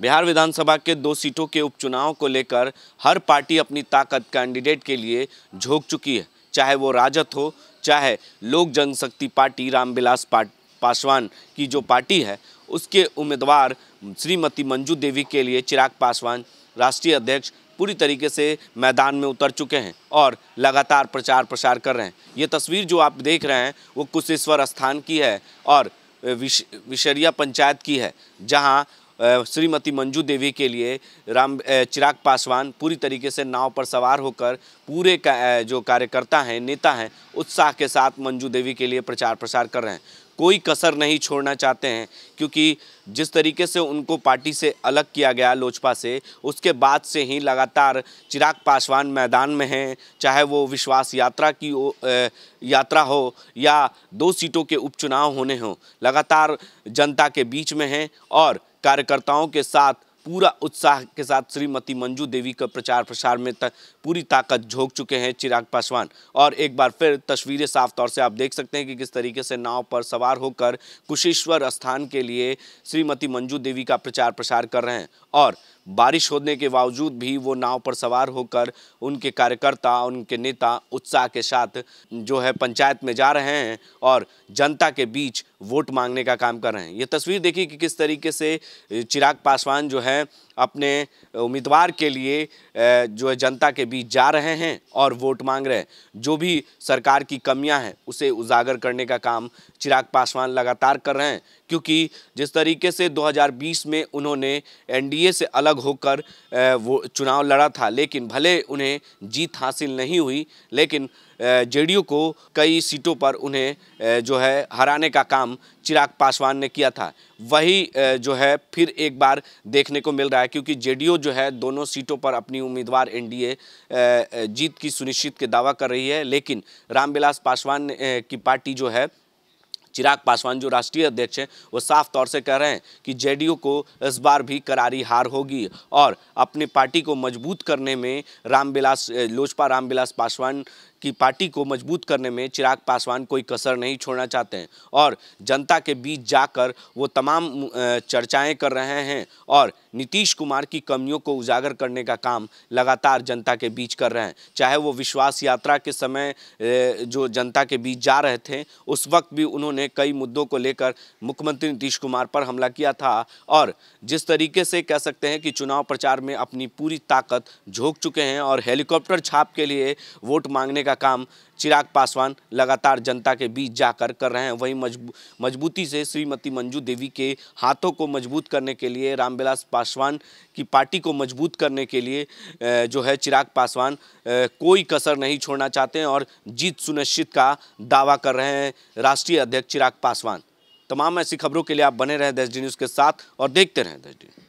बिहार विधानसभा के दो सीटों के उपचुनाव को लेकर हर पार्टी अपनी ताकत कैंडिडेट के लिए झोंक चुकी है चाहे वो राजद हो चाहे लोक जनशक्ति पार्टी रामविलास पासवान की जो पार्टी है उसके उम्मीदवार श्रीमती मंजू देवी के लिए चिराग पासवान राष्ट्रीय अध्यक्ष पूरी तरीके से मैदान में उतर चुके हैं और लगातार प्रचार प्रसार कर रहे हैं ये तस्वीर जो आप देख रहे हैं वो कुशेश्वर स्थान की है और विश, विशरिया पंचायत की है जहां श्रीमती मंजू देवी के लिए राम चिराग पासवान पूरी तरीके से नाव पर सवार होकर पूरे का, जो कार्यकर्ता हैं नेता हैं उत्साह के साथ मंजू देवी के लिए प्रचार प्रसार कर रहे हैं कोई कसर नहीं छोड़ना चाहते हैं क्योंकि जिस तरीके से उनको पार्टी से अलग किया गया लोजपा से उसके बाद से ही लगातार चिराग पासवान मैदान में हैं चाहे वो विश्वास यात्रा की ओ, ए, यात्रा हो या दो सीटों के उपचुनाव होने हों लगातार जनता के बीच में हैं और कार्यकर्ताओं के साथ पूरा उत्साह के साथ श्रीमती मंजू देवी का प्रचार प्रसार में तक पूरी ताकत झोंक चुके हैं चिराग पासवान और एक बार फिर तस्वीरें साफ तौर से आप देख सकते हैं कि किस तरीके से नाव पर सवार होकर कुशेश्वर स्थान के लिए श्रीमती मंजू देवी का प्रचार प्रसार कर रहे हैं और बारिश होने के बावजूद भी वो नाव पर सवार होकर उनके कार्यकर्ता उनके नेता उत्साह के साथ जो है पंचायत में जा रहे हैं और जनता के बीच वोट मांगने का काम कर रहे हैं ये तस्वीर देखिए कि किस तरीके से चिराग पासवान जो है man अपने उम्मीदवार के लिए जो है जनता के बीच जा रहे हैं और वोट मांग रहे हैं जो भी सरकार की कमियां हैं उसे उजागर करने का काम चिराग पासवान लगातार कर रहे हैं क्योंकि जिस तरीके से 2020 में उन्होंने एनडीए से अलग होकर वो चुनाव लड़ा था लेकिन भले उन्हें जीत हासिल नहीं हुई लेकिन जेडीयू को कई सीटों पर उन्हें जो है हराने का काम चिराग पासवान ने किया था वही जो है फिर एक बार देखने को मिल रहा है क्योंकि जेडीयू जो है दोनों सीटों पर अपनी उम्मीदवार एनडीए जीत की सुनिश्चित के दावा कर रही है लेकिन रामविलास पासवान की पार्टी जो है चिराग पासवान जो राष्ट्रीय अध्यक्ष हैं वो साफ तौर से कह रहे हैं कि जेडीयू को इस बार भी करारी हार होगी और अपने पार्टी को मजबूत करने में रामविलास लोजपा रामविलास पासवान की पार्टी को मजबूत करने में चिराग पासवान कोई कसर नहीं छोड़ना चाहते हैं और जनता के बीच जाकर वो तमाम चर्चाएं कर रहे हैं और नीतीश कुमार की कमियों को उजागर करने का काम लगातार जनता के बीच कर रहे हैं चाहे वो विश्वास यात्रा के समय जो जनता के बीच जा रहे थे उस वक्त भी उन्होंने उन्होंने कई मुद्दों को लेकर मुख्यमंत्री नीतीश कुमार पर हमला किया था और जिस तरीके से कह सकते हैं कि चुनाव प्रचार में अपनी पूरी ताकत झोंक चुके हैं और हेलीकॉप्टर छाप के लिए वोट मांगने का काम चिराग पासवान लगातार जनता के बीच जाकर कर रहे हैं वहीं मजबूती से श्रीमती मंजू देवी के हाथों को मजबूत करने के लिए रामविलास पासवान की पार्टी को मजबूत करने के लिए जो है चिराग पासवान कोई कसर नहीं छोड़ना चाहते हैं और जीत सुनिश्चित का दावा कर रहे हैं राष्ट्रीय अध्यक्ष चिराग पासवान तमाम ऐसी खबरों के लिए आप बने रहें दस डी न्यूज़ के साथ और देखते रहें दस डी